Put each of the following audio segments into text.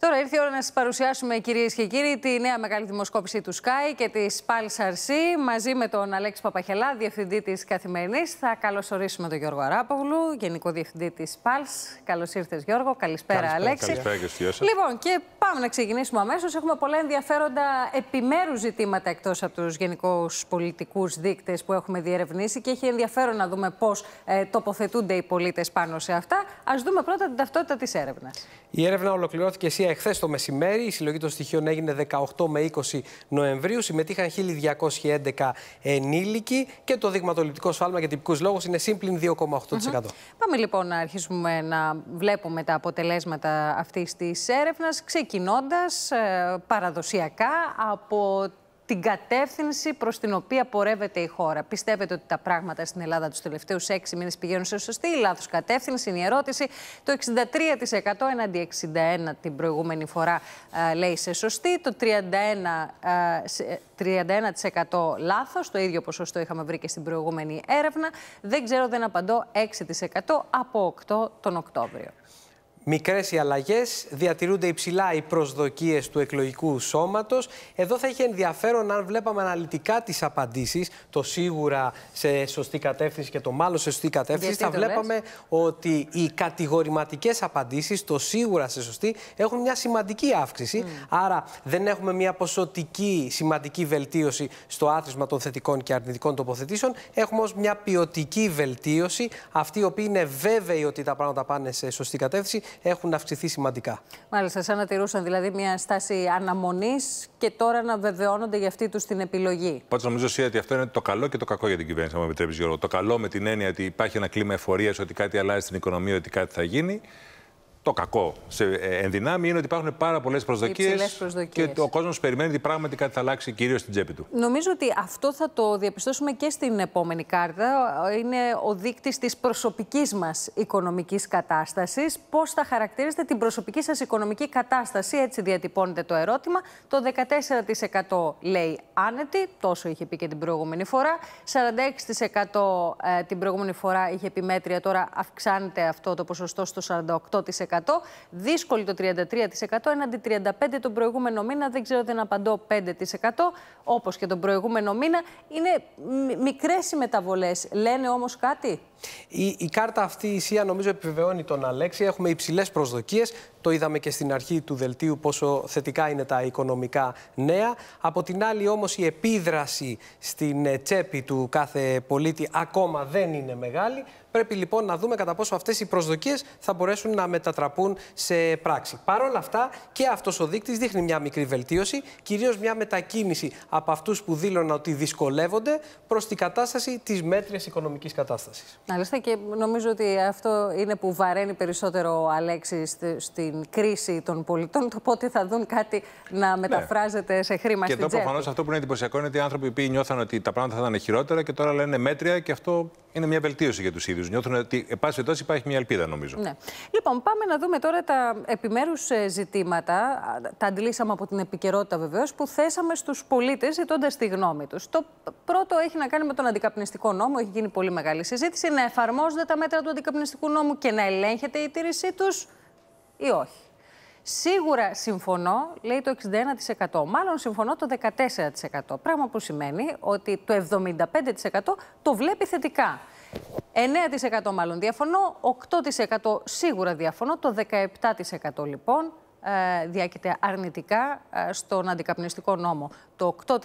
Τώρα ήρθε η ώρα να σας παρουσιάσουμε, κυρίες και κύριοι, τη νέα μεγάλη δημοσκόπηση του Sky και της C Μαζί με τον Αλέξη Παπαχελά, διευθυντή της Καθημερινής, θα καλωσορίσουμε τον Γιώργο Αράπογλου, γενικό διευθυντή της Πάλς. Καλώς ήρθες, Γιώργο. Καλησπέρα, Αλέξη. Καλησπέρα και Λοιπόν, και πάμε να ξεκινήσουμε αμέσως. Έχουμε πολλά ενδιαφέροντα επιμέρους ζητήματα εκτός από τους γενικούς πολιτικούς δείκτες που έχουμε διερευνήσει και έχει ενδιαφέρον να δούμε πώς ε, τοποθετούνται οι πολίτες πάνω σε αυτά. Ας δούμε πρώτα την ταυτότητα της έρευνας. Η έρευνα ολοκληρώθηκε στοιχεία εχθές το μεσημέρι. Η συλλογή των στοιχείων έγινε 18 με 20 Νοεμβρίου. Συμμετείχαν 1.211 ενήλικοι και το δειγματοληπτικό σφάλμα για τυπικούς λόγους είναι σύμπλην 2,8%. Πάμε λοιπόν να αρχίσουμε να βλέπουμε τα αποτελέσματα αυτής της έρευνας, ξεκινώντας ε, παραδοσιακά από την κατεύθυνση προς την οποία πορεύεται η χώρα. Πιστεύετε ότι τα πράγματα στην Ελλάδα τους τελευταίους έξι μήνες πηγαίνουν σε σωστή ή λάθος κατεύθυνση, είναι η ερώτηση. Το 63% έναντι 61% την προηγούμενη φορά ε, λέει σε σωστή, το 31%, 31% λάθος, το ίδιο ποσοστό είχαμε βρει και στην προηγούμενη έρευνα. Δεν ξέρω, δεν απαντώ 6% από 8 τον Οκτώβριο. Μικρές οι αλλαγές, διατηρούνται υψηλά οι προσδοκίες του εκλογικού σώματος. Εδώ θα είχε ενδιαφέρον αν βλέπαμε αναλυτικά τις απαντήσεις, το σίγουρα σε σωστή κατεύθυνση και το μάλλον σε σωστή κατεύθυνση. θα βλέπαμε ότι οι κατηγορηματικές απαντήσεις, το σίγουρα σε σωστή, έχουν μια σημαντική αύξηση. Mm. Άρα δεν έχουμε μια ποσοτική σημαντική βελτίωση στο άθροισμα των θετικών και αρνητικών τοποθετήσεων. Έχουμε όμως μια ποιοτική βελτίωση. αυτή η οποία είναι βέβαιοι ότι τα πράγματα πάνε σε σωστή κατεύθυνση έχουν αυξηθεί σημαντικά. Μάλιστα, σαν να τηρούσαν δηλαδή μια στάση αναμονής και τώρα να βεβαιώνονται για αυτή τους την επιλογή. Πάντως, νομίζω Σία, ότι αυτό είναι το καλό και το κακό για την κυβέρνηση, αν με επιτρέπεις, Γιώργο. Το καλό με την έννοια ότι υπάρχει ένα κλίμα εφορίας ότι κάτι αλλάζει στην οικονομία, ότι κάτι θα γίνει το κακό σε ε, δυνάμει είναι ότι υπάρχουν πάρα πολλές προσδοκίε. Και ο κόσμος περιμένει ότι πράγματι κάτι θα αλλάξει κυρίως στην τσέπη του. Νομίζω ότι αυτό θα το διαπιστώσουμε και στην επόμενη κάρτα. Είναι ο δείκτης της προσωπικής μας οικονομικής κατάστασης. Πώς θα χαρακτηρίζετε την προσωπική σας οικονομική κατάσταση, έτσι διατυπώνεται το ερώτημα. Το 14% λέει άνετη, τόσο είχε πει και την προηγούμενη φορά. 46% ε, την προηγούμενη φορά είχε πει μέτρια, τώρα αυξάνεται αυτό το ποσοστό στο 48% δύσκολη το 33% έναντι 35% τον προηγούμενο μήνα, δεν ξέρω, δεν απαντώ 5% όπως και τον προηγούμενο μήνα. Είναι μικρές οι μεταβολές. Λένε όμως κάτι. Η, η κάρτα αυτή η ΣΥΑ νομίζω επιβεβαιώνει τον Αλέξη. Έχουμε υψηλές προσδοκίες. Το είδαμε και στην αρχή του δελτίου πόσο θετικά είναι τα οικονομικά νέα. Από την άλλη όμως η επίδραση στην ε, τσέπη του κάθε πολίτη ακόμα δεν είναι μεγάλη. Πρέπει λοιπόν να δούμε κατά πόσο αυτές οι προσδοκίες θα μπορέσουν να μετατραπούν σε πράξη. Παρ' όλα αυτά και αυτός ο δείκτης δείχνει μια μικρή βελτίωση, κυρίως μια μετακίνηση από αυτούς που δήλωναν ότι δυσκολεύονται προς την κατάσταση της μέτριας οικονομικής κατάστασης. Μάλιστα, και νομίζω ότι αυτό είναι που βαραίνει περισσότερο ο Αλέξης στην κρίση των πολιτών. Το πότε θα δουν κάτι να ναι. μεταφράζεται ναι. σε χρήμα Και εδώ προφανώς αυτό που είναι εντυπωσιακό είναι ότι οι άνθρωποι που νιώθαν ότι τα πράγματα θα ήταν χειρότερα και τώρα λένε μέτρια και αυτό είναι μια βελτίωση για τους ίδιους. Νιώθουν ότι, πάση περιπτώσει, υπάρχει μια ελπίδα, νομίζω. Ναι. Λοιπόν, πάμε να δούμε τώρα τα επιμέρους ε, ζητήματα. Τα αντλήσαμε από την επικαιρότητα, βεβαίως, που θέσαμε στους πολίτες, ζητώντας τη γνώμη τους. Το πρώτο έχει να κάνει με τον αντικαπνιστικό νόμο. Έχει γίνει πολύ μεγάλη συζήτηση. Να εφαρμόζονται τα μέτρα του αντικαπνιστικού νόμου και να ελέγχεται η τήρησή τους ή όχι. Σίγουρα συμφωνώ, λέει το 61%. Μάλλον συμφωνώ το 14%. Πράγμα που σημαίνει ότι το 75% το βλέπει θετικά. 9% μάλλον διαφωνώ, 8% σίγουρα διαφωνώ, το 17% λοιπόν ε, διακείται αρνητικά ε, στον αντικαπνιστικό νόμο. Το 8%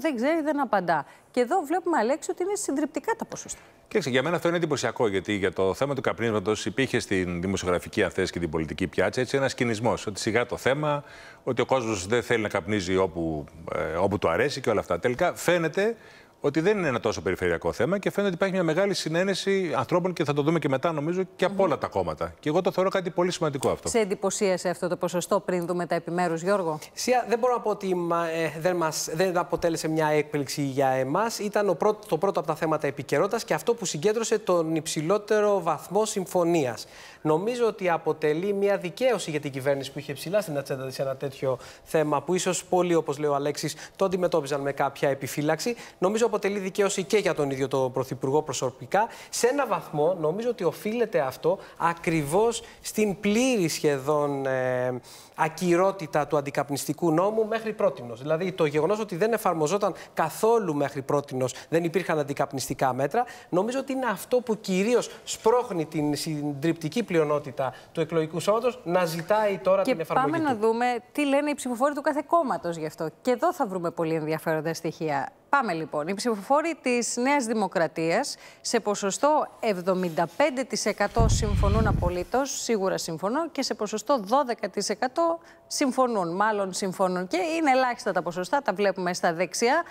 δεν ξέρει, δεν απαντά. Και εδώ βλέπουμε, Αλέξη, ότι είναι συντριπτικά τα ποσοστά. Κοίταξε, για μένα αυτό είναι εντυπωσιακό, γιατί για το θέμα του καπνίσματος υπήρχε στην δημοσιογραφική, αν και την πολιτική πιάτσα έτσι ένας κινησμό. Ότι σιγά το θέμα, ότι ο κόσμος δεν θέλει να καπνίζει όπου, ε, όπου του αρέσει και όλα αυτά. Τελικά φαίνεται ότι δεν είναι ένα τόσο περιφερειακό θέμα και φαίνεται ότι υπάρχει μια μεγάλη συνένεση ανθρώπων και θα το δούμε και μετά, νομίζω, και από όλα τα κόμματα. Και εγώ το θεωρώ κάτι πολύ σημαντικό αυτό. Σε εντυπωσίασε αυτό το ποσοστό πριν δούμε τα επιμέρους, Γιώργο. Σία, δεν μπορώ να πω ότι ε, δεν, μας, δεν αποτέλεσε μια έκπληξη για εμάς. Ήταν ο πρώτο, το πρώτο από τα θέματα επικαιρότητας και αυτό που συγκέντρωσε τον υψηλότερο βαθμό συμφωνίας. Νομίζω ότι αποτελεί μια δικαίωση για την κυβέρνηση που είχε ψηλά στην ατσέντα σε ένα τέτοιο θέμα που ίσως πολλοί, όπως λέει ο Αλέξης, το αντιμετώπιζαν με κάποια επιφύλαξη. Νομίζω αποτελεί δικαίωση και για τον ίδιο τον Πρωθυπουργό προσωπικά. Σε ένα βαθμό νομίζω ότι οφείλεται αυτό ακριβώς στην πλήρη σχεδόν ε, ακυρότητα του αντικαπνιστικού νόμου μέχρι πρότινος. Δηλαδή το γεγονός ότι δεν εφαρμοζόταν καθόλου μέχρι πρότινος, δεν υπήρχαν αντικαπνιστικά μέτρα, νομίζω ότι είναι αυτό που κυρίως σπρώχνει την συντριπτική πλειονότητα του εκλογικού σώματος να ζητάει τώρα την εφαρμογή πάμε του. να δούμε τι λένε οι ψηφοφόροι του κάθε κόμματος γι' αυτό. Και εδώ θα βρούμε πολύ ενδιαφέροντα στοιχεία. Πάμε λοιπόν. Οι ψηφοφόροι της Νέας Δημοκρατίας σε ποσοστό 75% συμφωνούν απολύτως, σίγουρα συμφωνώ, και σε ποσοστό 12% συμφωνούν. Μάλλον συμφωνούν και είναι ελάχιστα τα ποσοστά, τα βλέπουμε στα δεξιά,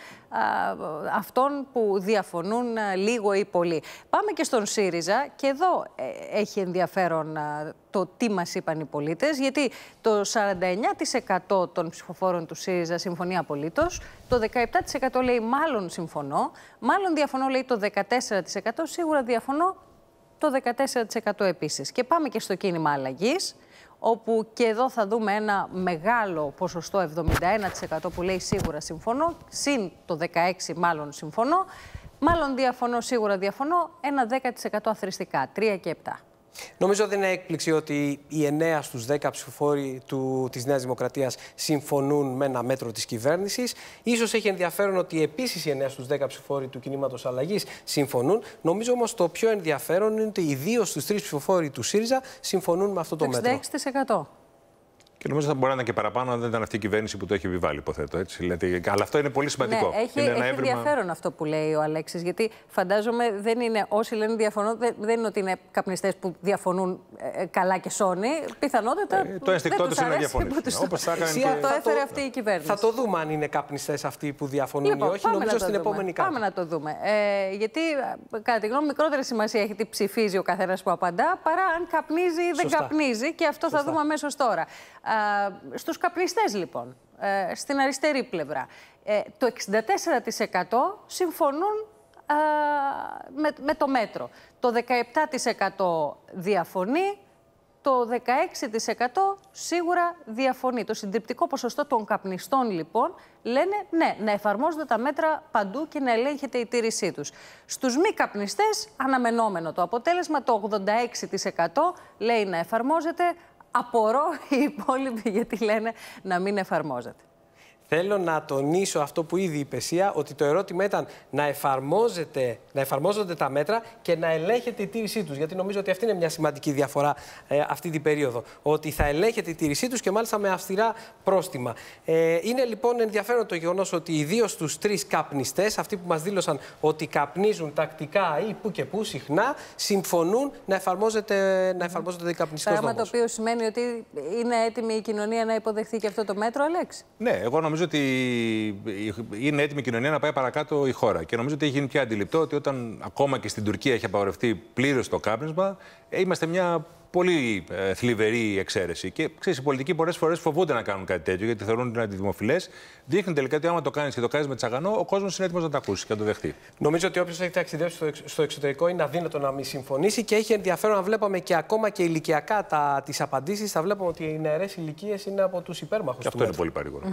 αυτών που διαφωνούν ε, λίγο ή πολύ. Πάμε και στον ΣΥΡΙΖΑ και εδώ ε, έχει ενδιαφέρον το τι μας είπαν οι πολίτες, γιατί το 49% των ψηφοφόρων του ΣΥΡΙΖΑ συμφωνεί απολύτως, το 17% λέει μάλλον συμφωνώ, μάλλον διαφωνώ λέει το 14%, σίγουρα διαφωνώ το 14% επίσης. Και πάμε και στο κίνημα αλλαγής όπου και εδώ θα δούμε ένα μεγάλο ποσοστό, 71% που λέει σίγουρα συμφωνώ, συν το 16% μάλλον συμφωνώ, μάλλον διαφωνώ, σίγουρα διαφωνώ, ένα 10% αθρηστικά, 3 και 7%. Νομίζω δεν είναι έκπληξη ότι οι 9 στους 10 ψηφοφόροι του, της Νέας Δημοκρατίας συμφωνούν με ένα μέτρο της κυβέρνησης. Ίσως έχει ενδιαφέρον ότι επίσης οι 9 στους 10 ψηφοφόροι του κινήματος αλλαγής συμφωνούν. Νομίζω όμως το πιο ενδιαφέρον είναι ότι οι 2 στους 3 ψηφοφόροι του ΣΥΡΙΖΑ συμφωνούν με αυτό το 66%. μέτρο. 66%. Και νομίζω θα μπορεί να είναι και παραπάνω αν δεν ήταν αυτή η κυβέρνηση που το έχει επιβάλει, υποθέτω. Έτσι. αλλά αυτό είναι πολύ σημαντικό. Ναι, έχει είναι ένα έχει έβριμα... ενδιαφέρον αυτό που λέει ο Αλέξης, γιατί φαντάζομαι δεν είναι όσοι λένε διαφωνώ, δεν είναι ότι είναι καπνιστές που διαφωνούν ε, ε, καλά και σώνει. Πιθανότατα. Ε, το αισθητό του είναι να διαφωνήσουν. το έφερε το... αυτή η κυβέρνηση. Θα το δούμε αν είναι καπνιστές αυτοί που διαφωνούν λοιπόν, ή όχι. Νομίζω στην επόμενη κάρτα. Πάμε να το δούμε. Ε, γιατί κατά τη γνώμη μικρότερη σημασία έχει τι ψηφίζει ο καθένας που απαντά παρά αν καπνίζει ή δεν καπνίζει. Και αυτό θα δούμε αμέσως τώρα. Στους καπνιστές λοιπόν, ε, στην αριστερή πλευρά, ε, το 64% συμφωνούν με, με το μέτρο. Το 17% διαφωνεί, το 16% σίγουρα διαφωνεί. Το συντριπτικό ποσοστό των καπνιστών, λοιπόν, λένε ναι, να εφαρμόζονται τα μέτρα παντού και να ελέγχεται η τήρησή τους. Στους μη καπνιστές, αναμενόμενο το αποτέλεσμα, το 86% λέει να εφαρμόζεται, Απορώ οι υπόλοιποι γιατί λένε να μην εφαρμόζεται. Θέλω να τονίσω αυτό που ήδη είπε Πεσία ότι το ερώτημα ήταν να, εφαρμόζεται, να εφαρμόζονται τα μέτρα και να ελέγχεται η τήρησή τους. Γιατί νομίζω ότι αυτή είναι μια σημαντική διαφορά ε, αυτή την περίοδο. Ότι θα ελέγχεται η τήρησή τους και μάλιστα με αυστηρά πρόστιμα. Ε, είναι λοιπόν ενδιαφέρον το γεγονός ότι οι δύο στου τρεις καπνιστές, αυτοί που μας δήλωσαν ότι καπνίζουν τακτικά ή που και που συχνά, συμφωνούν να εφαρμόζεται, να εφαρμόζονται οι καπνιστέ. Πράγμα το οποίο σημαίνει ότι είναι έτοιμη η κοινωνία να υποδεχθεί και αυτό το μέτρο, Αλέξ. Ναι, εγώ νομίζω νομίζω ότι είναι έτοιμη η κοινωνία να πάει παρακάτω η χώρα. Και νομίζω ότι έχει γίνει πια αντιληπτό ότι όταν ακόμα και στην Τουρκία έχει απαγορευτεί πλήρως το κάπνισμα, ε, είμαστε μια πολύ ε, θλιβερή εξαίρεση. Και ξέρεις, οι πολιτικοί πολλές φορές φοβούνται να κάνουν κάτι τέτοιο γιατί θεωρούν ότι είναι αντιδημοφιλές. Δείχνει τελικά ότι άμα το κάνεις και το κάνεις με τσαγανό, ο κόσμος είναι έτοιμος να το ακούσει και να το δεχτεί. Νομίζω ότι όποιος έχει ταξιδέψει στο, εξ, στο εξωτερικό είναι αδύνατο να μην συμφωνήσει και έχει ενδιαφέρον να βλέπαμε και ακόμα και ηλικιακά τις απαντήσεις. Θα βλέπουμε ότι οι νεαρές ηλικίες είναι από τους του υπέρμαχου. Αυτό είναι πολύ παρήγορο.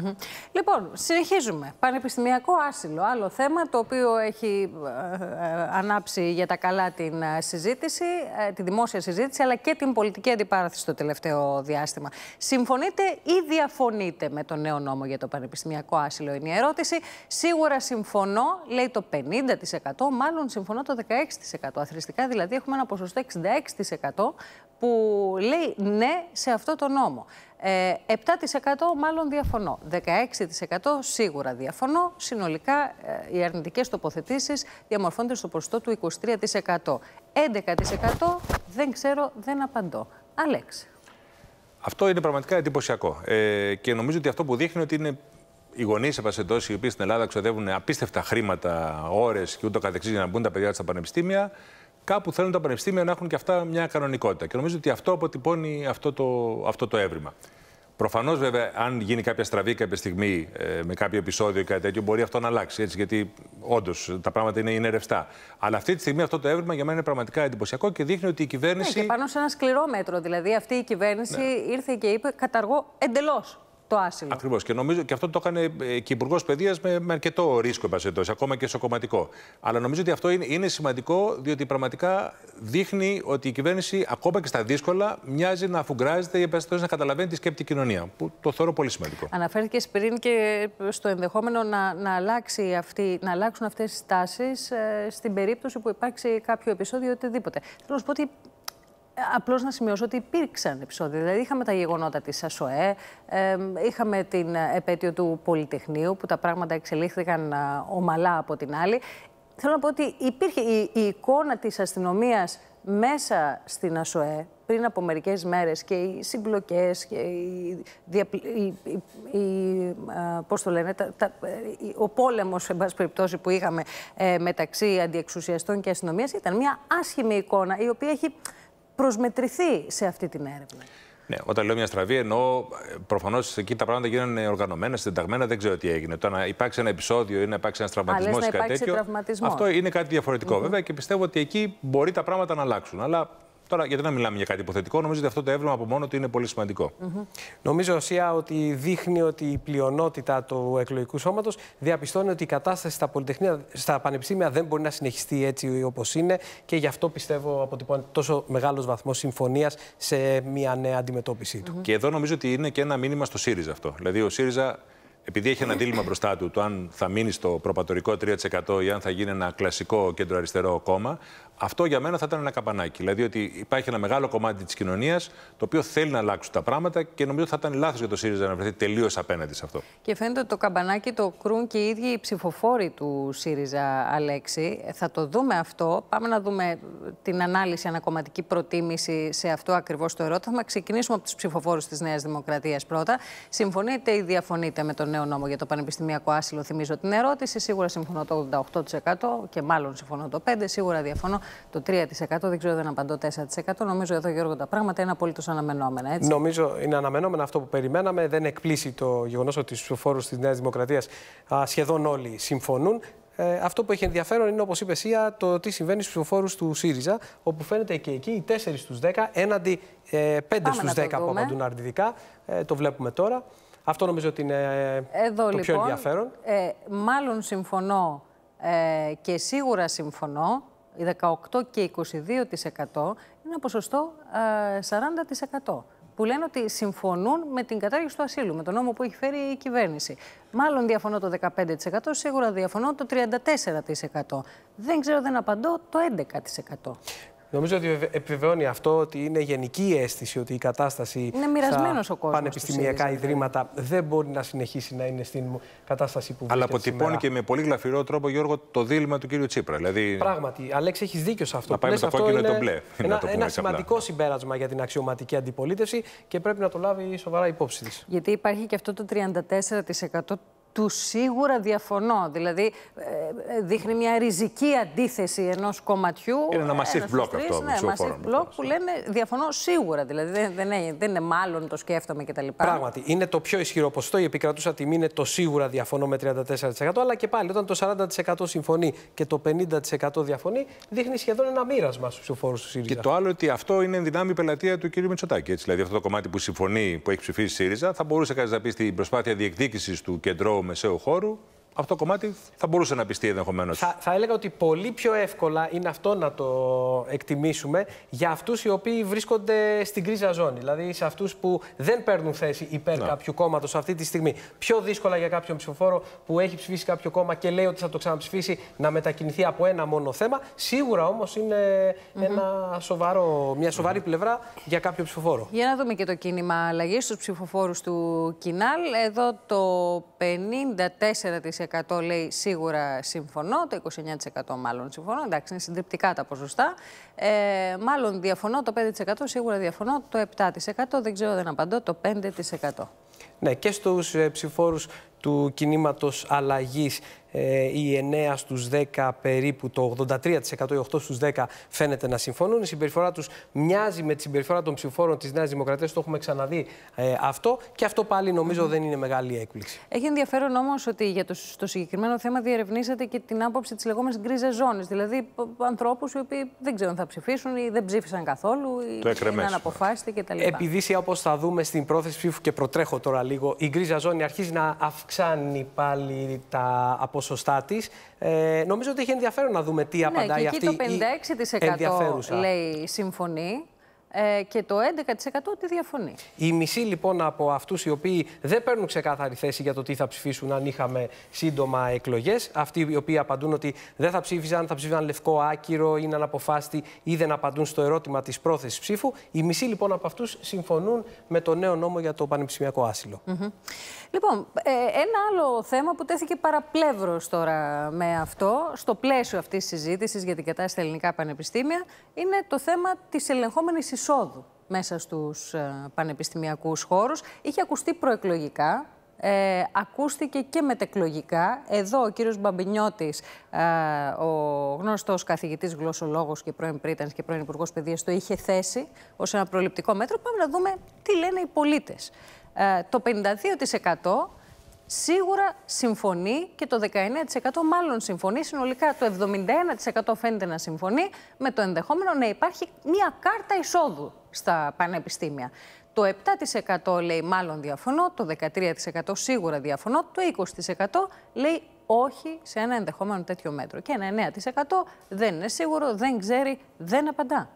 Λοιπόν, συνεχίζουμε. Πανεπιστημιακό άσυλο. Άλλο θέμα το οποίο έχει ε, ε, ανάψει για τα καλά την συζήτηση, τη δημόσια συζήτηση, αλλά και τη πολιτική αντιπάραθεση το τελευταίο διάστημα. Συμφωνείτε ή διαφωνείτε με το νέο νόμο για το πανεπιστημιακό άσυλο, είναι η ερώτηση. Σίγουρα συμφωνώ, λέει το 50%, μάλλον συμφωνώ το 16%. Αθρηστικά δηλαδή έχουμε ένα ποσοστό 66% που λέει ναι σε αυτό το νόμο. 7% ε, μάλλον διαφωνώ. 16% σίγουρα διαφωνώ. Συνολικά ε, οι αρνητικές τοποθετήσεις διαμορφώνται στο ποσοστό του 23%. 11% δεν ξέρω, δεν απαντώ. Αλέξ. Αυτό είναι πραγματικά εντυπωσιακό. Ε, και νομίζω ότι αυτό που δείχνει ότι είναι οι γονείς, πάση οι οποίοι στην Ελλάδα ξοδεύουν απίστευτα χρήματα, ώρες και ούτω καθεξής για να μπουν τα παιδιά στα πανεπιστήμια, κάπου θέλουν τα πανεπιστήμια να έχουν και αυτά μια κανονικότητα. Και νομίζω ότι αυτό αποτυπώνει αυτό το, αυτό το έβριμα. Προφανώς, βέβαια, αν γίνει κάποια στραβή κάποια στιγμή ε, με κάποιο επεισόδιο ή κάτι τέτοιο, μπορεί αυτό να αλλάξει. Έτσι, γιατί όντως τα πράγματα είναι, είναι ρευστά. Αλλά αυτή τη στιγμή αυτό το έβριμα για μένα είναι πραγματικά εντυπωσιακό και δείχνει ότι η κυβέρνηση. Ναι, και πάνω σε ένα σκληρό μέτρο. Δηλαδή, αυτή η κυβέρνηση ναι. ήρθε και είπε: Καταργώ εντελώς το άσυλο. Ακριβώς. Και νομίζω και αυτό το έκανε ε, και υπουργός παιδείας με, με αρκετό ρίσκο, ακόμα και στο κομματικό. Αλλά νομίζω ότι αυτό είναι, είναι σημαντικό, διότι πραγματικά δείχνει ότι η κυβέρνηση, ακόμα και στα δύσκολα, μοιάζει να αφουγκράζεται ή να καταλαβαίνει τη σκέπτη κοινωνία. Που το θεωρώ πολύ σημαντικό. Αναφέρθηκες πριν και στο ενδεχόμενο να, να, αλλάξει αυτή, να αλλάξουν αυτές τις τάσεις ε, στην περίπτωση που υπάρξει κάποιο επεισόδιο οτιδήποτε. Θέλω να σου πω ότι Απλώς να σημειώσω ότι υπήρξαν επεισόδια. Δηλαδή, είχαμε τα γεγονότα της ΑΣΟΕ, ε, είχαμε την επέτειο του Πολυτεχνείου, που τα πράγματα εξελίχθηκαν ομαλά από την άλλη. Θέλω να πω ότι υπήρχε η, εικόνα της αστυνομίας μέσα στην ΑΣΟΕ πριν από μερικές μέρες και οι συμπλοκές και οι, οι, οι, το λένε, ο πόλεμος, εν περιπτώσει, που είχαμε ε, μεταξύ αντιεξουσιαστών και αστυνομίας ήταν μια άσχημη εικόνα η οποία έχει προσμετρηθεί σε αυτή την έρευνα. Ναι, όταν λέω μια στραβή, εννοώ ε, προφανώς εκεί τα πράγματα γίνανε οργανωμένα, συντεταγμένα, δεν ξέρω τι έγινε. Το να υπάρξει ένα επεισόδιο ή να υπάρξει ένας τραυματισμός ή κάτι τέτοιο. Αυτό είναι κάτι διαφορετικό, βέβαια, και πιστεύω ότι εκεί μπορεί τα πράγματα να αλλάξουν. Αλλά Τώρα, γιατί να μιλάμε για κάτι υποθετικό, νομίζω ότι αυτό το έβλεμα από μόνο ότι είναι πολύ σημαντικό. Mm -hmm. Νομίζω, Ωσία, ότι δείχνει ότι η πλειονότητα του εκλογικού σώματος διαπιστώνει ότι η κατάσταση στα, πολυτεχνία, στα πανεπιστήμια δεν μπορεί να συνεχιστεί έτσι όπως είναι και γι' αυτό πιστεύω αποτυπώνει τόσο μεγάλος βαθμός συμφωνίας σε μια νέα αντιμετώπιση του. Και εδώ νομίζω ότι είναι και ένα μήνυμα στο ΣΥΡΙΖΑ αυτό. Δηλαδή, ο ΣΥΡΙΖΑ επειδή έχει ένα δίλημα μπροστά του, το αν θα μείνει στο προπατορικό 3% ή αν θα γίνει ένα κλασικό κέντρο αριστερό κόμμα, αυτό για μένα θα ήταν ένα καμπανάκι. Δηλαδή ότι υπάρχει ένα μεγάλο κομμάτι της κοινωνίας το οποίο θέλει να αλλάξουν τα πράγματα και νομίζω ότι θα ήταν λάθος για το ΣΥΡΙΖΑ να βρεθεί τελείως απέναντι σε αυτό. Και φαίνεται ότι το καμπανάκι το κρούν και οι ίδιοι οι ψηφοφόροι του ΣΥΡΙΖΑ, Αλέξη. Θα το δούμε αυτό. Πάμε να δούμε την ανάλυση, ανακομματική προτίμηση σε αυτό ακριβώς το ερώτημα. Ξεκινήσουμε από τους ψηφοφόρους της Νέας Δημοκρατίας πρώτα. Συμφωνείτε ή διαφωνείτε με το νέο νόμο για το πανεπιστημιακό άσυλο, θυμίζω την ερώτηση. Σίγουρα συμφωνώ το 88% και μάλλον συμφωνώ το 5%. Σίγουρα διαφωνώ το 3%. Δεν ξέρω, δεν απαντώ 4%. Νομίζω εδώ, Γιώργο, τα πράγματα είναι απολύτως αναμενόμενα. Έτσι. Νομίζω είναι αναμενόμενα αυτό που περιμέναμε. Δεν εκπλήσει το γεγονός ότι στους φόρους της Νέας Δημοκρατίας σχεδόν όλοι συμφωνούν. Ε, αυτό που έχει ενδιαφέρον είναι, όπως είπες η το τι συμβαίνει στους ψηφοφόρου του ΣΥΡΙΖΑ, όπου φαίνεται και εκεί οι 4 στου 10 έναντι ε, 5 στου 10 που απαντούν αρνητικά. Ε, το βλέπουμε τώρα. Αυτό νομίζω ότι είναι ε, το λοιπόν, πιο ενδιαφέρον. Ε, μάλλον συμφωνώ ε, και σίγουρα συμφωνώ οι 18 και 22% είναι ένα ποσοστό 40% ε, που λένε ότι συμφωνούν με την κατάργηση του ασύλου, με τον νόμο που έχει φέρει η κυβέρνηση. Μάλλον διαφωνώ το 15%, σίγουρα διαφωνώ το 34%. Δεν ξέρω, δεν απαντώ το 11%. Νομίζω ότι επιβεβαιώνει αυτό ότι είναι γενική αίσθηση ότι η κατάσταση είναι στα ο κόσμος πανεπιστημιακά ιδρύματα ναι. δεν μπορεί να συνεχίσει να είναι στην κατάσταση που βρίσκεται. Αλλά αποτυπώνει και με πολύ γλαφυρό τρόπο, Γιώργο, το δίλημα του κύριου Τσίπρα. Δηλαδή... Πράγματι, Αλέξη, έχεις δίκιο σε αυτό. Να πάει με το κόκκινο είναι... το μπλε. Ένα, το ένα σημαντικό συμπέρασμα για την αξιωματική αντιπολίτευση και πρέπει να το λάβει σοβαρά υπόψη της. Γιατί υπάρχει και αυτό το 34% του σίγουρα διαφωνώ. Δηλαδή, ε, ε, δείχνει μια ριζική αντίθεση ενός κομματιού. Είναι ένα μασίφ block αυτό. Ναι, massive block που ναι. λένε διαφωνώ σίγουρα. Δηλαδή, δεν, είναι, δεν είναι μάλλον το σκέφτομαι κτλ. Πράγματι, είναι το πιο ισχυρό ποσοστό. Η επικρατούσα τιμή είναι το σίγουρα διαφωνώ με 34%. Αλλά και πάλι, όταν το 40% συμφωνεί και το 50% διαφωνεί, δείχνει σχεδόν ένα μοίρασμα στους ψηφοφόρους του ΣΥΡΙΖΑ. Και το άλλο ότι αυτό είναι δυνάμει πελατεία του κ. Μητσοτάκη. Έτσι, δηλαδή, αυτό το κομμάτι που συμφωνεί, που έχει ψηφίσει ΣΥΡΙΖΑ, θα μπορούσε κανείς να πει στην προσπάθεια διεκδίκησης του κεντρό μεσαίου χώρου αυτό το κομμάτι θα μπορούσε να πιστεί ενδεχομένως. Θα, θα έλεγα ότι πολύ πιο εύκολα είναι αυτό να το εκτιμήσουμε για αυτούς οι οποίοι βρίσκονται στην κρίζα ζώνη. Δηλαδή σε αυτούς που δεν παίρνουν θέση υπέρ να. κάποιου κόμματος αυτή τη στιγμή. Πιο δύσκολα για κάποιον ψηφοφόρο που έχει ψηφίσει κάποιο κόμμα και λέει ότι θα το ξαναψηφίσει να μετακινηθεί από ένα μόνο θέμα. Σίγουρα όμως είναι ένα σοβαρό, μια σοβαρή ναι. πλευρά για κάποιο ψηφοφόρο. Για να δούμε και το κίνημα αλλαγής στους ψηφοφόρους του Κινάλ. Εδώ το 54% λέει σίγουρα συμφωνώ, το 29% μάλλον συμφωνώ. Εντάξει, είναι συντριπτικά τα ποσοστά. Ε, μάλλον διαφωνώ το 5%, σίγουρα διαφωνώ το 7%. Δεν ξέρω, δεν απαντώ το 5%. Ναι, και στους ε, ψηφόρους του κινήματος αλλαγής ε, οι 9 στους 10 περίπου, το 83% οι 8 στους 10 φαίνεται να συμφωνούν. Η συμπεριφορά τους μοιάζει με τη συμπεριφορά των ψηφόρων της Νέας Δημοκρατίας, το έχουμε ξαναδεί ε, αυτό και αυτό πάλι νομίζω δεν είναι μεγάλη έκπληξη. Έχει ενδιαφέρον όμως ότι για το, στο συγκεκριμένο θέμα διερευνήσατε και την άποψη της λεγόμενης γκρίζας ζώνης, δηλαδή ανθρώπους οι οποίοι δεν ξέρουν θα ψηφίσουν ή δεν ψήφισαν καθόλου το ή είναι αναποφάσιστοι κτλ. Επειδή όπως θα δούμε στην πρόθεση ψήφου και προτρέχω τώρα λίγο, η δεν ψηφισαν καθολου η ειναι αναποφασιστοι κτλ ζώνη αρχίζει να αυξάνει πάλι τα αποτελέσματα ποσοστά της. Ε, νομίζω ότι έχει ενδιαφέρον να δούμε τι απαντάει ναι, και εκεί Το 56% λέει συμφωνεί ε, και το 11% ότι διαφωνεί. Η μισή λοιπόν από αυτούς οι οποίοι δεν παίρνουν ξεκάθαρη θέση για το τι θα ψηφίσουν αν είχαμε σύντομα εκλογές, αυτοί οι οποίοι απαντούν ότι δεν θα ψήφιζαν, θα ψήφιζαν λευκό άκυρο ή αναποφάστη ή δεν απαντούν στο ερώτημα της πρόθεσης ψήφου. Η αποφάστη η δεν λοιπόν από αυτούς συμφωνούν με το νέο νόμο για το πανεπιστημιακό άσυλο. Λοιπόν, ε, ένα άλλο θέμα που τέθηκε παραπλέυρο τώρα με αυτό, στο πλαίσιο αυτής της συζήτησης για την κατάσταση ελληνικά πανεπιστήμια, είναι το θέμα της ελεγχόμενης εισόδου μέσα στους ε, πανεπιστημιακούς χώρους. Είχε ακουστεί προεκλογικά, ε, ακούστηκε και μετεκλογικά. Εδώ ο κύριος Μπαμπινιώτης, ε, ο γνωστός καθηγητής γλωσσολόγος και πρώην πρίτανης και πρώην Υπουργός Παιδείας, το είχε θέσει ως ένα προληπτικό μέτρο. Πάμε να δούμε τι λένε οι πολίτες. το 52% σίγουρα συμφωνεί και το 19% μάλλον συμφωνεί, συνολικά το 71% φαίνεται να συμφωνεί με το ενδεχόμενο να υπάρχει μια κάρτα εισόδου στα πανεπιστήμια. Το 7% λέει μάλλον διαφωνώ, το 13% σίγουρα διαφωνώ, το 20% λέει όχι σε ένα ενδεχόμενο τέτοιο μέτρο. Και ένα 9% δεν είναι σίγουρο, δεν ξέρει, δεν απαντά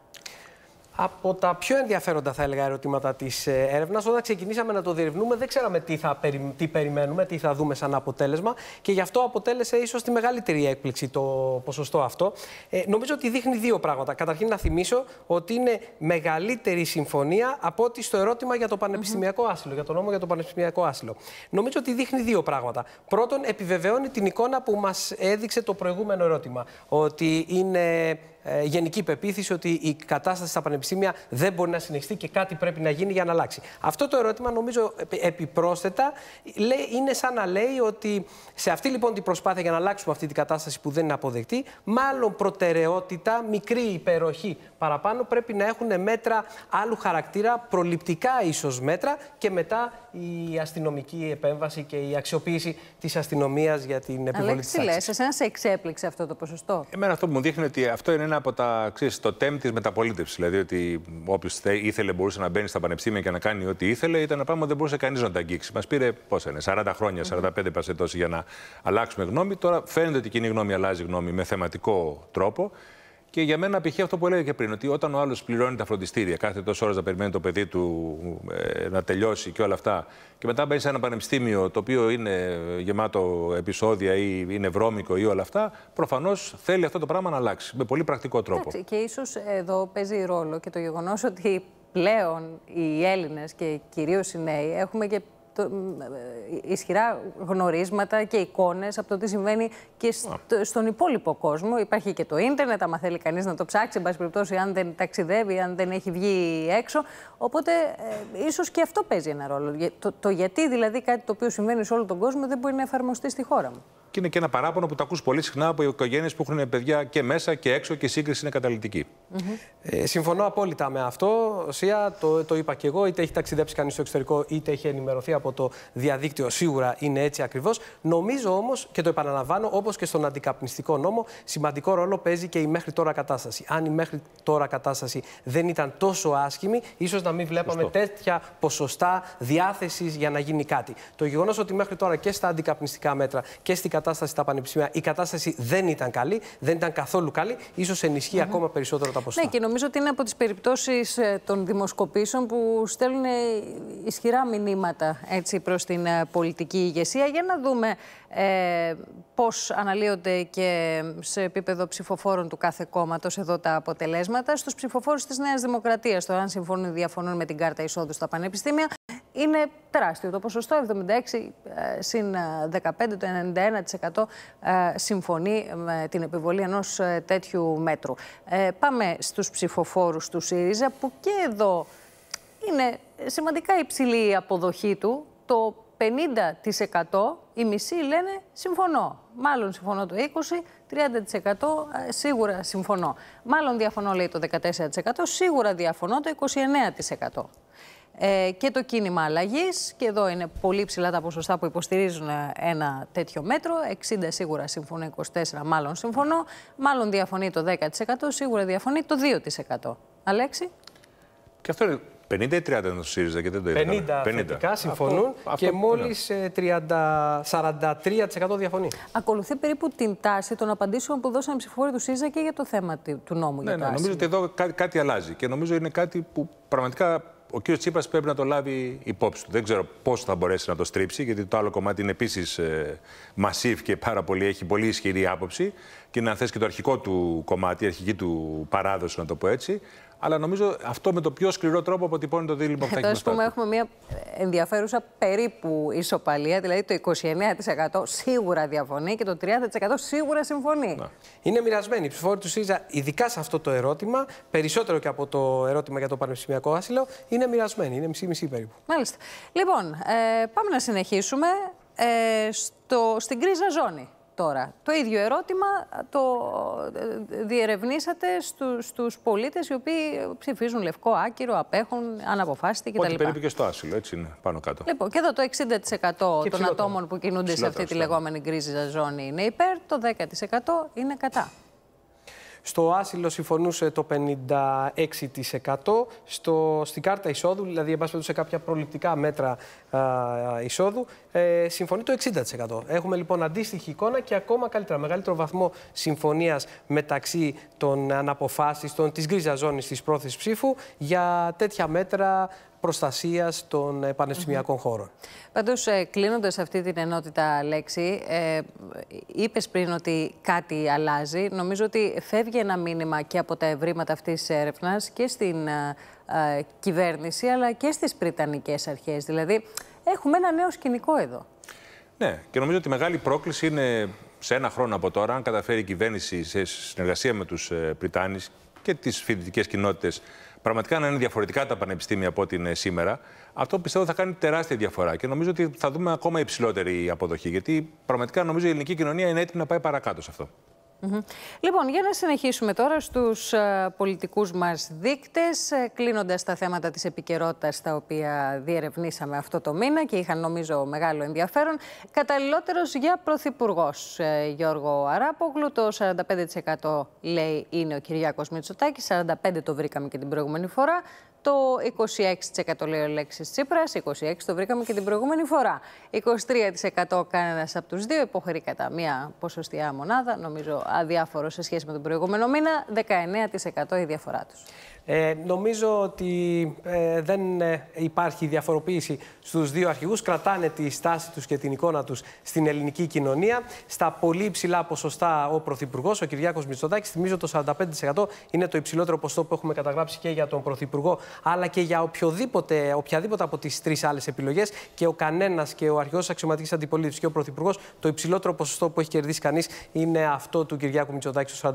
από τα πιο ενδιαφέροντα, θα έλεγα, ερωτήματα της ε, έρευνας. Όταν ξεκινήσαμε να το διερευνούμε, δεν ξέραμε τι, θα τι περιμένουμε, τι θα δούμε σαν αποτέλεσμα. Και γι' αυτό αποτέλεσε ίσως τη μεγαλύτερη έκπληξη το ποσοστό αυτό. Ε, νομίζω ότι δείχνει δύο πράγματα. Καταρχήν, να θυμίσω ότι είναι μεγαλύτερη συμφωνία από ότι στο ερώτημα για το πανεπιστημιακό mm για τον νόμο για το πανεπιστημιακό άσυλο. Νομίζω ότι δείχνει δύο πράγματα. Πρώτον, επιβεβαιώνει την εικόνα που μας έδειξε το προηγούμενο ερώτημα. Ότι είναι ε, γενική πεποίθηση ότι η κατάσταση στα πανεπιστήμια δεν μπορεί να συνεχιστεί και κάτι πρέπει να γίνει για να αλλάξει. Αυτό το ερώτημα νομίζω επιπρόσθετα λέει, είναι σαν να λέει ότι σε αυτή λοιπόν την προσπάθεια για να αλλάξουμε αυτή την κατάσταση που δεν είναι αποδεκτή, μάλλον προτεραιότητα, μικρή υπεροχή παραπάνω πρέπει να έχουν μέτρα άλλου χαρακτήρα, προληπτικά ίσως μέτρα και μετά η αστυνομική επέμβαση και η αξιοποίηση της αστυνομίας για την επιβολή τη τάξη. Αλέξη, εσένα σε εξέπληξε αυτό το ποσοστό. Εμένα αυτό που μου δείχνει ότι αυτό είναι ένα από τα, ξέρεις, το τέμ της μεταπολίτευσης. Δηλαδή ότι όποιος ήθελε μπορούσε να μπαίνει στα πανεπιστήμια και να κάνει ό,τι ήθελε, ήταν να πάμε δεν μπορούσε κανείς να τα αγγίξει. Μας πήρε πόσα είναι, 40 χρόνια, 45 πασε για να αλλάξουμε γνώμη. Τώρα φαίνεται ότι η κοινή γνώμη αλλάζει γνώμη με θεματικό τρόπο. Και για μένα π.χ. αυτό που έλεγα και πριν, ότι όταν ο άλλος πληρώνει τα φροντιστήρια, κάθε τόσο ώρα να περιμένει το παιδί του ε, να τελειώσει και όλα αυτά, και μετά μπαίνει σε ένα πανεπιστήμιο το οποίο είναι γεμάτο επεισόδια ή είναι βρώμικο ή όλα αυτά, προφανώς θέλει αυτό το πράγμα να αλλάξει με πολύ πρακτικό τρόπο. και ίσως εδώ παίζει ρόλο και το γεγονός ότι πλέον οι Έλληνες και κυρίως οι νέοι έχουμε και το, ε, ισχυρά γνωρίσματα και εικόνες από το τι συμβαίνει και στον υπόλοιπο κόσμο. Υπάρχει και το ίντερνετ, άμα θέλει κανείς να το ψάξει, εν αν δεν ταξιδεύει, αν δεν έχει βγει έξω. Οπότε, ε, ίσως και αυτό παίζει ένα ρόλο. Το, γιατί δηλαδή κάτι το οποίο συμβαίνει σε όλο τον κόσμο δεν μπορεί να εφαρμοστεί στη χώρα μου. Και είναι και ένα παράπονο που το ακούς πολύ συχνά από οι οικογένειες που έχουν παιδιά και μέσα και έξω και η σύγκριση είναι καταλητική ε, συμφωνώ απόλυτα με αυτό. Σία, το, το είπα και εγώ, είτε έχει ταξιδέψει κανείς στο εξωτερικό, είτε έχει ενημερωθεί από το διαδίκτυο. Σίγουρα είναι έτσι ακριβώς. Νομίζω όμως, και το επαναλαμβάνω, όπως και στον αντικαπνιστικό νόμο, σημαντικό ρόλο παίζει και η μέχρι τώρα κατάσταση. Αν η μέχρι τώρα κατάσταση δεν ήταν τόσο άσχημη, ίσως να μην βλέπαμε τέτοια ποσοστά διάθεσης για να γίνει κάτι. Το γεγονός ότι μέχρι τώρα και στα αντικαπνιστικά μέτρα και στην κατάσταση στα πανεπιστήμια η κατάσταση δεν ήταν καλή, δεν ήταν καθόλου καλή, ίσως ενισχύει ακόμα περισσότερο τα ναι, και νομίζω ότι είναι από τις περιπτώσεις ε, των δημοσκοπήσεων που στέλνουν ισχυρά μηνύματα προς την ε, πολιτική ηγεσία. Για να δούμε ε, πώς αναλύονται και σε επίπεδο ψηφοφόρων του κάθε κόμματος εδώ τα αποτελέσματα. Στους ψηφοφόρους της Νέας Δημοκρατίας, τώρα, αν συμφωνούν ή διαφωνούν με την κάρτα εισόδου στα πανεπιστήμια, είναι τεράστιο. Το ποσοστό 76 ε, συν 15, ε, το 91% ε, συμφωνεί με την επιβολή ενός τέτοιου μέτρου. Πάμε στους ψηφοφόρους του ΣΥΡΙΖΑ που και εδώ είναι σημαντικά υψηλή η αποδοχή του. Το 50% η μισή λένε συμφωνώ. Μάλλον συμφωνώ το 20, 30% σίγουρα συμφωνώ. Μάλλον διαφωνώ λέει το 14%, σίγουρα διαφωνώ το 29% ε, και το κίνημα αλλαγής. Και εδώ είναι πολύ ψηλά τα ποσοστά που υποστηρίζουν ε, ένα τέτοιο μέτρο. 60 σίγουρα συμφωνώ, 24 μάλλον συμφωνώ. Μάλλον διαφωνεί το 10%, σίγουρα διαφωνεί το 2%. Αλέξη. Και αυτό είναι 50 ή 30 το ΣΥΡΙΖΑ και δεν το είδαμε. 50, 50. θετικά συμφωνούν αυτό, και ναι. μόλις 43% ε, διαφωνεί. Ακολουθεί περίπου την τάση των απαντήσεων που δώσαν οι ψηφοφόροι του ΣΥΡΙΖΑ και για το θέμα του νόμου. Ναι, για ναι, νομίζω ότι εδώ κάτι, κάτι αλλάζει και νομίζω είναι κάτι που πραγματικά ο κ. Τσίπα πρέπει να το λάβει υπόψη του. Δεν ξέρω πώς θα μπορέσει να το στρίψει, γιατί το άλλο κομμάτι είναι επίσης ε, μασίφ και πάρα πολύ, έχει πολύ ισχυρή άποψη. Και να αν θες, και το αρχικό του κομμάτι, η αρχική του παράδοση, να το πω έτσι αλλά νομίζω αυτό με το πιο σκληρό τρόπο αποτυπώνει το δίλημα που θα έχει. πούμε, έχουμε μια ενδιαφέρουσα περίπου ισοπαλία, δηλαδή το 29% σίγουρα διαφωνεί και το 30% σίγουρα συμφωνεί. Είναι μοιρασμένοι. Οι ψηφοφόροι του ΣΥΡΙΖΑ, ειδικά σε αυτό το ερώτημα, περισσότερο και από το ερώτημα για το πανεπιστημιακό άσυλο, είναι μοιρασμένοι. Είναι μισή-μισή περίπου. Μάλιστα. Λοιπόν, ε, πάμε να συνεχίσουμε ε, στο, στην κρίζα ζώνη τώρα. Το ίδιο ερώτημα το ε, διερευνήσατε στους, στους πολίτες οι οποίοι ψηφίζουν λευκό, άκυρο, απέχουν, αναποφάσιστη κτλ. Όχι περίπου και στο άσυλο, έτσι είναι πάνω κάτω. Λοιπόν, και εδώ το 60% των ατόμων που κινούνται σε αυτή τη λεγόμενη γκρίζα ζώνη είναι υπέρ, το 10% είναι κατά. Στο άσυλο συμφωνούσε το 56%. Στο, στην κάρτα εισόδου, δηλαδή εμπάσχετο σε κάποια προληπτικά μέτρα εισόδου, ε, συμφωνεί το 60%. Έχουμε λοιπόν αντίστοιχη εικόνα και ακόμα καλύτερα, μεγαλύτερο βαθμό συμφωνίας μεταξύ των αναποφάσιστων της γκρίζας ζώνης της πρόθεσης ψήφου για τέτοια μέτρα προστασίας των ε, πανεπιστημιακών mm -hmm. χώρων. Πάντως, ε, κλείνοντας αυτή την ενότητα λέξη, ε, είπες πριν ότι κάτι αλλάζει. Νομίζω ότι φεύγει ένα μήνυμα και από τα ευρήματα αυτής της έρευνας και στην ε, κυβέρνηση, αλλά και στις Βρετανικέ αρχές. Δηλαδή, έχουμε ένα νέο σκηνικό εδώ. Ναι, και νομίζω ότι η μεγάλη πρόκληση είναι σε ένα χρόνο από τώρα, αν καταφέρει η κυβέρνηση σε συνεργασία με τους Βρυτάνει και τις φοιτητικές κοινότητες πραγματικά να είναι διαφορετικά τα πανεπιστήμια από ό,τι είναι σήμερα, αυτό πιστεύω θα κάνει τεράστια διαφορά και νομίζω ότι θα δούμε ακόμα υψηλότερη αποδοχή. Γιατί πραγματικά νομίζω η ελληνική κοινωνία είναι έτοιμη να πάει παρακάτω σε αυτό. Λοιπόν, για να συνεχίσουμε τώρα στους ε, πολιτικούς μας δείκτες, ε, κλείνοντας τα θέματα της επικαιρότητας τα οποία διερευνήσαμε αυτό το μήνα και είχαν νομίζω μεγάλο ενδιαφέρον, καταλληλότερος για Πρωθυπουργός ε, Γιώργο Αράπογλου, το 45% λέει είναι ο Κυριάκος Μητσοτάκης, 45% το βρήκαμε και την προηγούμενη φορά, το 26% λέει ο Λέξης Τσίπρας, 26% το βρήκαμε και την προηγούμενη φορά. 23% κανένας από τους δύο, υποχωρεί κατά μία ποσοστιαία μονάδα, νομίζω αδιάφορο σε σχέση με τον προηγούμενο μήνα, 19% η διαφορά τους. Ε, νομίζω ότι ε, δεν ε, υπάρχει διαφοροποίηση στους δύο αρχηγούς. Κρατάνε τη στάση τους και την εικόνα τους στην ελληνική κοινωνία. Στα πολύ υψηλά ποσοστά ο Πρωθυπουργός, ο Κυριάκος Μητσοτάκης, θυμίζω το 45% είναι το υψηλότερο ποσοστό που έχουμε καταγράψει και για τον Πρωθυπουργό αλλά και για οποιοδήποτε, οποιαδήποτε από τις τρεις άλλες επιλογές. Και ο κανένας και ο αρχηγό αξιωματικής αντιπολίτευσης και ο πρωθυπουργός, το υψηλότερο ποσοστό που έχει κερδίσει κανείς είναι αυτό του Κυριάκου Μητσοτάκη, το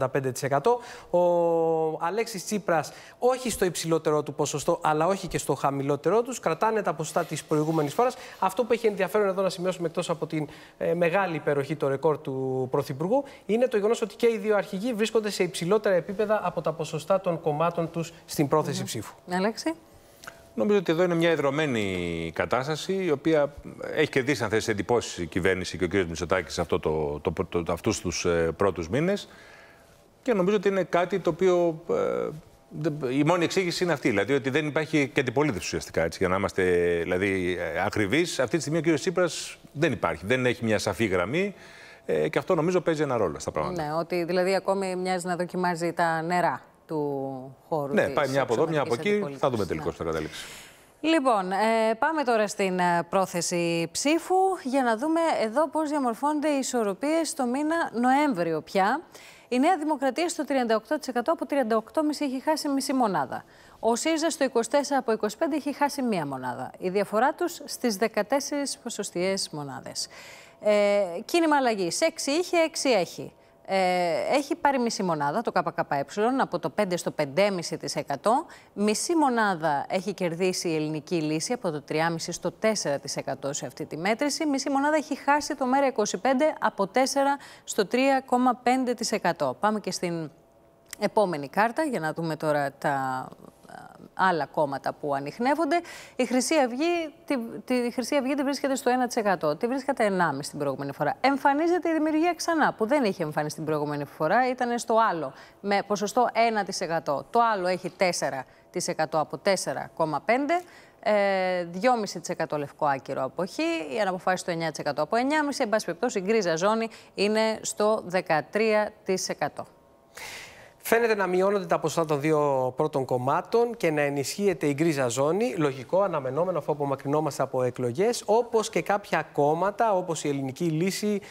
45%. Ο Αλέξης Τσίπρας, όχι στο υψηλότερο του ποσοστό, αλλά όχι και στο χαμηλότερο τους. Κρατάνε τα ποσοστά της προηγούμενης φοράς. Αυτό που έχει ενδιαφέρον εδώ να σημειώσουμε εκτός από την ε, μεγάλη υπεροχή, το ρεκόρ του Πρωθυπουργού, είναι το γεγονός ότι και οι δύο αρχηγοί βρίσκονται σε υψηλότερα επίπεδα από τα ποσοστά των κομμάτων τους στην πρόθεση mm -hmm. ψήφου. Ναι, Νομίζω ότι εδώ είναι μια εδρωμένη κατάσταση, η οποία έχει κερδίσει, αν θέσει εντυπώσεις η κυβέρνηση και ο κ. Μητσοτάκη σε το, το, το, το αυτούς τους ε, πρώτους μήνες. Και νομίζω ότι είναι κάτι το οποίο. Ε, η μόνη εξήγηση είναι αυτή, δηλαδή ότι δεν υπάρχει και αντιπολίτευση ουσιαστικά. Έτσι, για να είμαστε δηλαδή, ε, ακριβείς, αυτή τη στιγμή ο κ. Τσίπρας δεν υπάρχει. Δεν έχει μια σαφή γραμμή και αυτό νομίζω παίζει ένα ρόλο στα πράγματα. Ναι, ότι δηλαδή ακόμη μοιάζει να δοκιμάζει τα νερά του χώρου. Ναι, πάει μια από εδώ, μια από εκεί. Θα δούμε τελικώς ναι. κατάληξη. Λοιπόν, ε, πάμε τώρα στην ε, πρόθεση ψήφου για να δούμε εδώ πώς διαμορφώνονται οι ισορροπίες στο μήνα Νοέμβριο πια. Η Νέα Δημοκρατία στο 38% από 38,5 έχει χάσει μισή μονάδα. Ο ΣΥΡΙΖΑ στο 24 από 25 έχει χάσει μία μονάδα. Η διαφορά τους στις 14 ποσοστιαίες μονάδες. Ε, κίνημα αλλαγής. 6 είχε, 6 έχει. Ε, έχει πάρει μισή μονάδα το ΚΚΕ από το 5 στο 5,5%. Μισή μονάδα έχει κερδίσει η ελληνική λύση από το 3,5% στο 4% σε αυτή τη μέτρηση. Μισή μονάδα έχει χάσει το ΜέΡΑ25 από 4% στο 3,5%. Πάμε και στην επόμενη κάρτα για να δούμε τώρα τα άλλα κόμματα που ανοιχνεύονται. Η Χρυσή Αυγή, τη, τη Χρυσή Αυγή τη βρίσκεται στο 1%. Τη βρίσκεται 1,5% την προηγούμενη φορά. Εμφανίζεται η δημιουργία ξανά, που δεν είχε εμφανιστεί την προηγούμενη φορά. Ήταν στο άλλο, με ποσοστό 1%. Το άλλο έχει 4% από 4,5%. 2,5% ε, λευκό άκυρο αποχή. η αναποφάση στο 9% από 9,5%. Εν πάση περιπτώσει, η γκρίζα ζώνη είναι στο 13%. Φαίνεται να μειώνονται τα ποσοστά των δύο πρώτων κομμάτων και να ενισχύεται η γκρίζα ζώνη. Λογικό, αναμενόμενο αφού απομακρυνόμαστε από εκλογές. Όπως και κάποια κόμματα, όπως η Ελληνική Λύση,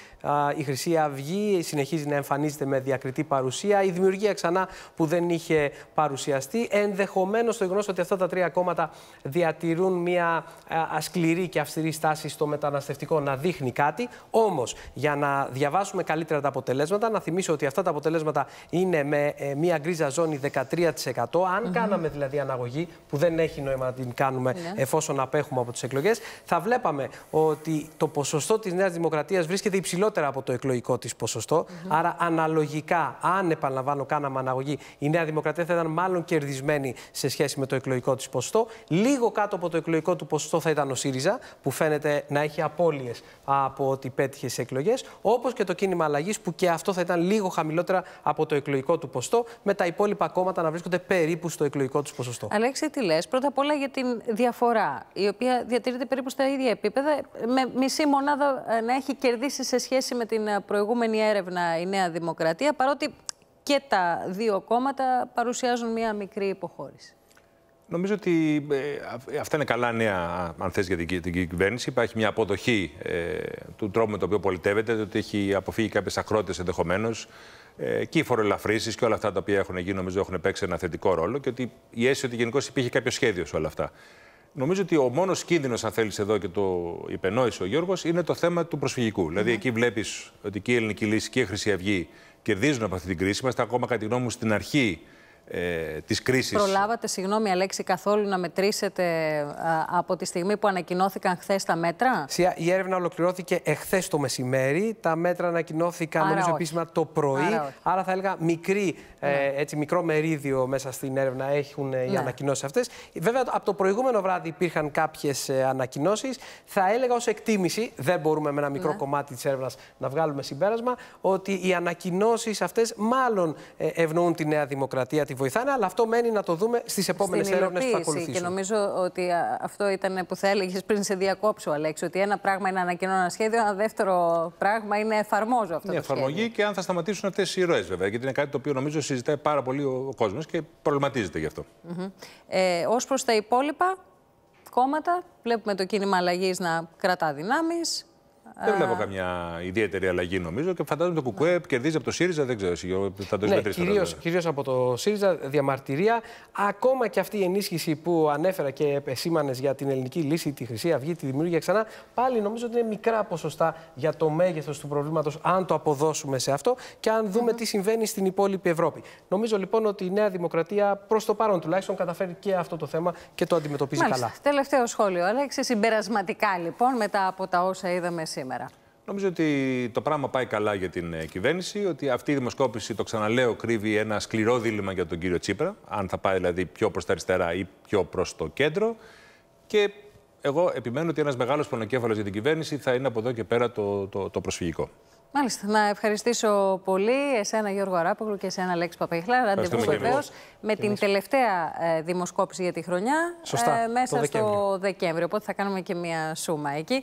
η Χρυσή Αυγή, συνεχίζει να εμφανίζεται με διακριτή παρουσία. Η Δημιουργία ξανά που δεν είχε παρουσιαστεί. Ενδεχομένως το γεγονός ότι αυτά τα τρία κόμματα διατηρούν μια ασκληρή και αυστηρή στάση στο μεταναστευτικό να δείχνει κάτι. Όμως, για να διαβάσουμε καλύτερα τα αποτελέσματα, να θυμίσω ότι αυτά τα αποτελέσματα είναι με ε, μια γκρίζα ζώνη 13%. Αν κάναμε δηλαδή αναγωγή, που δεν έχει νόημα να την κάνουμε ναι. εφόσον απέχουμε από τις εκλογές, θα βλέπαμε ότι το ποσοστό της Νέας Δημοκρατίας βρίσκεται υψηλότερα από το εκλογικό της ποσοστό. Άρα, αναλογικά, αν επαναλαμβάνω, κάναμε αναγωγή, η Νέα Δημοκρατία θα ήταν μάλλον κερδισμένη σε σχέση με το εκλογικό της ποσοστό. Λίγο κάτω από το εκλογικό του ποσοστό θα ήταν ο ΣΥΡΙΖΑ, που φαίνεται να έχει απώλειες από ό,τι πέτυχε σε εκλογές. Όπως και το κίνημα αλλαγής, που και αυτό θα ήταν λίγο χαμηλότερα από το εκλογικό του ποσοστό ποσοστό, με τα υπόλοιπα κόμματα να βρίσκονται περίπου στο εκλογικό τους ποσοστό. Αλέξη, τι λες, πρώτα απ' όλα για την διαφορά, η οποία διατηρείται περίπου στα ίδια επίπεδα, με μισή μονάδα ε, να έχει κερδίσει σε σχέση με την ε, προηγούμενη έρευνα η Νέα Δημοκρατία, παρότι και τα δύο κόμματα παρουσιάζουν μία μικρή υποχώρηση. Νομίζω ότι ε, ε αυτά είναι καλά νέα, αν θες, για την, την κυβέρνηση. Υπάρχει μια αποδοχή του τρόπου με τον οποίο πολιτεύεται, ότι έχει αποφύγει κάποιες ακρότητες ενδεχομένως, ε, και οι φοροελαφρύνσεις και όλα αυτά τα οποία έχουν γίνει, νομίζω έχουν παίξει ένα θετικό ρόλο και ότι η αίσθηση ότι γενικώς υπήρχε κάποιο σχέδιο σε όλα αυτά. Νομίζω ότι ο μόνος κίνδυνος, αν θέλεις εδώ και το υπενόησε ο Γιώργος, είναι το θέμα του προσφυγικού. Δηλαδή, ναι. εκεί βλέπεις ότι και η Ελληνική Λύση και η Χρυσή Αυγή κερδίζουν από αυτή την κρίση. Είμαστε ακόμα, κατά τη γνώμη μου, στην αρχή ε, της κρίσης. Προλάβατε, συγγνώμη Αλέξη, καθόλου να μετρήσετε ε, από τη στιγμή που ανακοινώθηκαν χθες τα μέτρα. Η έρευνα ολοκληρώθηκε εχθές το μεσημέρι. Τα μέτρα ανακοινώθηκαν Άρα νομίζω επίσημα το πρωί. Άρα, θα έλεγα μικρή, ε, ναι. έτσι, μικρό μερίδιο μέσα στην έρευνα έχουν ε, οι ναι. ανακοινώσεις αυτές. Βέβαια, από το προηγούμενο βράδυ υπήρχαν κάποιες ανακοινώσεις. Θα έλεγα ως εκτίμηση, δεν μπορούμε με ένα μικρό ναι. κομμάτι της έρευνας να βγάλουμε συμπέρασμα, ότι οι ανακοινώσεις αυτές μάλλον ευνοούν τη Νέα Δημοκρατία, τη βοηθάνε, αλλά αυτό μένει να το δούμε στις επόμενες έρευνες που θα ακολουθήσουν. Και νομίζω ότι αυτό ήταν που θα έλεγες πριν σε διακόψω, Αλέξη, ότι ένα πράγμα είναι ανακοινώνω ένα σχέδιο, ένα δεύτερο πράγμα είναι εφαρμόζω αυτό. Είναι εφαρμογή σχέδιο. και αν θα σταματήσουν αυτές οι ροέ, βέβαια. Γιατί είναι κάτι το οποίο νομίζω συζητάει πάρα πολύ ο κόσμος και προβληματίζεται γι' αυτό. ε, Ως προς τα υπόλοιπα κόμματα, βλέπουμε το κίνημα αλλαγής να κρατά δυνάμεις. Δεν βλέπω καμιά ιδιαίτερη αλλαγή νομίζω και φαντάζομαι το Κουκουέ ναι. κερδίζει από το ΣΥΡΙΖΑ. Δεν ξέρω εσύ, θα ναι, το ναι, Κυρίως από το ΣΥΡΙΖΑ, διαμαρτυρία. Ακόμα και αυτή η ενίσχυση που ανέφερα και επεσήμανες για την ελληνική λύση, τη Χρυσή Αυγή, τη δημιουργία ξανά, πάλι νομίζω ότι είναι μικρά ποσοστά για το μέγεθος του προβλήματος, αν το αποδώσουμε σε αυτό και αν δούμε mm-hmm. τι συμβαίνει στην υπόλοιπη Ευρώπη. Νομίζω λοιπόν ότι η Νέα Δημοκρατία προς το παρόν τουλάχιστον καταφέρει και αυτό το θέμα και το αντιμετωπίζει Μάλιστα. καλά. Τελευταίο σχόλιο, Αλέξης. Συμπερασματικά λοιπόν, μετά από τα όσα είδαμε σήμερα σήμερα. Νομίζω ότι το πράγμα πάει καλά για την ε, κυβέρνηση, ότι αυτή η δημοσκόπηση, το ξαναλέω, κρύβει ένα σκληρό δίλημα για τον κύριο Τσίπρα, αν θα πάει δηλαδή πιο προς τα αριστερά ή πιο προς το κέντρο. Και εγώ επιμένω ότι ένας μεγάλος πονοκέφαλος για την κυβέρνηση θα είναι από εδώ και πέρα το, το, το προσφυγικό. Μάλιστα. Να ευχαριστήσω πολύ εσένα Γιώργο Αράπογλου και εσένα Λέξη Παπαϊχλά. Ραντεβού με την εμείς. τελευταία ε, δημοσκόπηση για τη χρονιά ε, μέσα στο Δεκέμβριο. Οπότε θα κάνουμε και μία σούμα εκεί.